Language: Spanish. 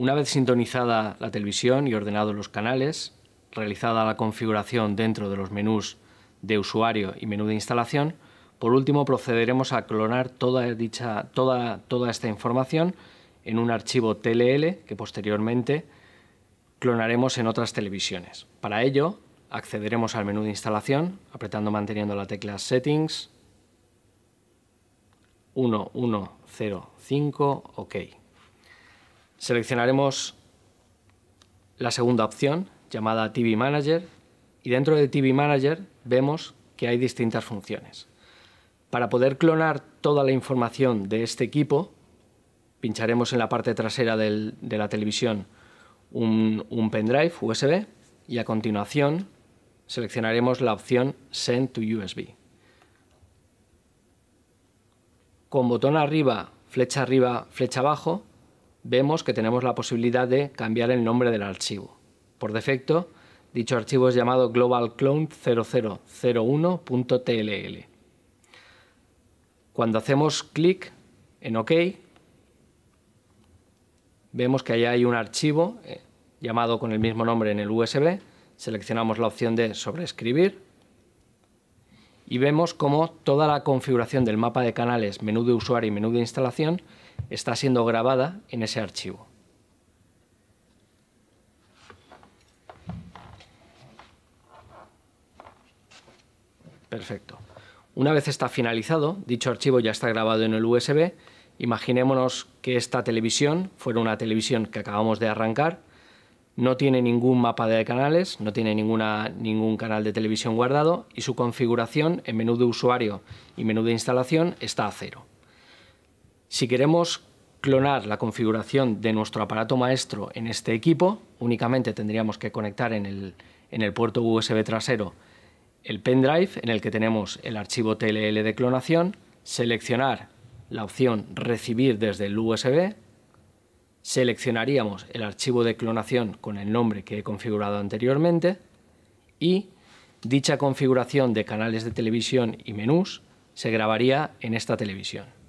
Una vez sintonizada la televisión y ordenados los canales, realizada la configuración dentro de los menús de usuario y menú de instalación, por último procederemos a clonar toda, dicha, toda, toda esta información en un archivo TLL que posteriormente clonaremos en otras televisiones. Para ello, accederemos al menú de instalación apretando manteniendo la tecla Settings 1105 OK. Seleccionaremos la segunda opción, llamada TV Manager, y dentro de TV Manager vemos que hay distintas funciones. Para poder clonar toda la información de este equipo, pincharemos en la parte trasera de la televisión un pendrive USB y a continuación seleccionaremos la opción Send to USB. Con botón arriba, flecha arriba, flecha abajo, vemos que tenemos la posibilidad de cambiar el nombre del archivo. Por defecto, dicho archivo es llamado globalclone0001.tll. Cuando hacemos clic en OK, vemos que allá hay un archivo eh, llamado con el mismo nombre en el USB, seleccionamos la opción de sobreescribir y vemos cómo toda la configuración del mapa de canales, menú de usuario y menú de instalación está siendo grabada en ese archivo. Perfecto. Una vez está finalizado, dicho archivo ya está grabado en el USB. Imaginémonos que esta televisión fuera una televisión que acabamos de arrancar no tiene ningún mapa de canales, no tiene ningún canal de televisión guardado y su configuración en menú de usuario y menú de instalación está a cero. Si queremos clonar la configuración de nuestro aparato maestro en este equipo, únicamente tendríamos que conectar en el, en el puerto USB trasero el pendrive en el que tenemos el archivo TLL de clonación, seleccionar la opción recibir desde el USB, seleccionaríamos el archivo de clonación con el nombre que he configurado anteriormente y dicha configuración de canales de televisión y menús se grabaría en esta televisión.